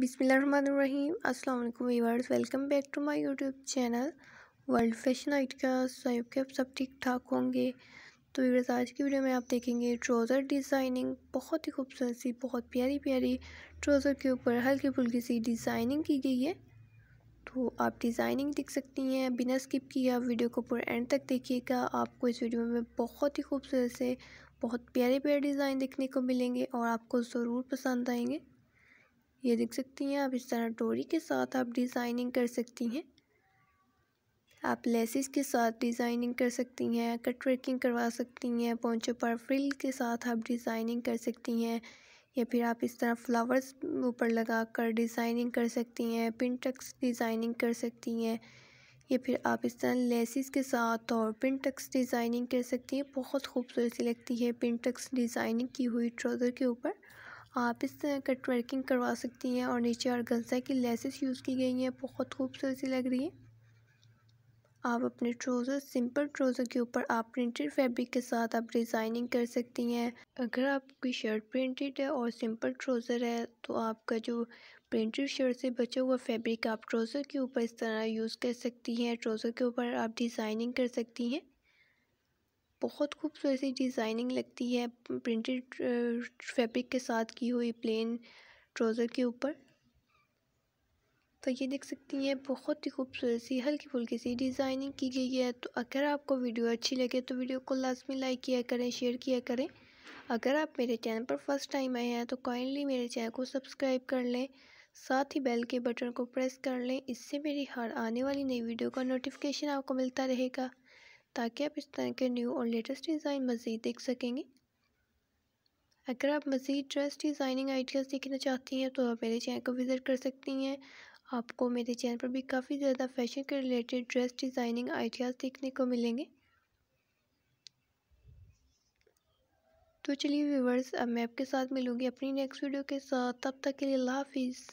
बिसमीम अल्लाम welcome back to my YouTube channel world fashion आइट का साहिब के आप सब ठीक ठाक होंगे तो वीवर्स आज की वीडियो में आप देखेंगे ट्रोज़र डिज़ाइनिंग बहुत ही खूबसूरत सी बहुत प्यारी प्यारी ट्रोज़र के ऊपर हल्की फुल्की सी डिज़ाइनिंग की गई है तो आप डिज़ाइनिंग देख सकती हैं बिना स्किप किए आप वीडियो को पूरा एंड तक देखिएगा आपको इस वीडियो में बहुत ही खूबसूरत से बहुत प्यारे प्यारे डिज़ाइन देखने को मिलेंगे और आपको ज़रूर पसंद आएंगे ये देख सकती हैं आप इस तरह डोरी के साथ आप डिज़ाइनिंग कर सकती हैं आप लेसिस के साथ डिज़ाइनिंग कर सकती हैं कट वर्किंग करवा सकती हैं पोंचों पर फ्रिल के साथ आप डिज़ाइनिंग कर सकती हैं या फिर आप इस तरह फ्लावर्स ऊपर लगा कर डिज़ाइनिंग कर सकती हैं पिनटक्स डिज़ाइनिंग कर सकती हैं या फिर आप इस तरह लेसिस के साथ और पिनटक्स डिज़ाइनिंग कर सकती हैं बहुत खूबसूरत सी लगती है पिनटक्स डिज़ाइनिंग की हुई ट्राउज़र के ऊपर आप इस कट वर्किंग करवा सकती हैं और नीचे और गजा की लेसेस यूज़ की गई हैं बहुत खूबसूरत सी लग रही है आप अपने ट्रोज़र सिंपल ट्रोज़र के ऊपर आप प्रिंटेड फैब्रिक के साथ आप डिज़ाइनिंग कर सकती हैं अगर आपकी शर्ट प्रिंटेड है और सिंपल ट्रोज़र है तो आपका जो प्रिंटेड शर्ट से बचा हुआ फैब्रिक आप ट्रोज़र के ऊपर इस तरह यूज़ कर सकती हैं ट्रोज़र के ऊपर आप डिज़ाइनिंग कर सकती हैं बहुत खूबसूरत सी डिज़ाइनिंग लगती है प्रिंटेड फैब्रिक के साथ की हुई प्लेन ट्राउज़र के ऊपर तो ये देख सकती हैं बहुत ही खूबसूरत सी हल्की फुल्की सी डिज़ाइनिंग की गई है तो अगर आपको वीडियो अच्छी लगे तो वीडियो को लाजमी लाइक किया करें शेयर किया करें अगर आप मेरे चैनल पर फर्स्ट टाइम आए हैं तो काइंडली मेरे चैनल को सब्सक्राइब कर लें साथ ही बेल के बटन को प्रेस कर लें इससे मेरी हर आने वाली नई वीडियो का नोटिफिकेशन आपको मिलता रहेगा ताकि आप इस तरह के न्यू और लेटेस्ट डिज़ाइन मज़ीद देख सकेंगे अगर आप मज़ीद ड्रेस डिज़ाइनिंग आइडियाज़ देखना चाहती हैं तो आप मेरे चैनल को विज़िट कर सकती हैं आपको मेरे चैनल पर भी काफ़ी ज़्यादा फैशन के रिलेटेड ड्रेस डिज़ाइनिंग आइडियाज़ देखने को मिलेंगे तो चलिए व्यूवर्स अब मैं आपके साथ मिलूँगी अपनी नेक्स्ट वीडियो के साथ तब तक के लिए अल्लाह हाफिज़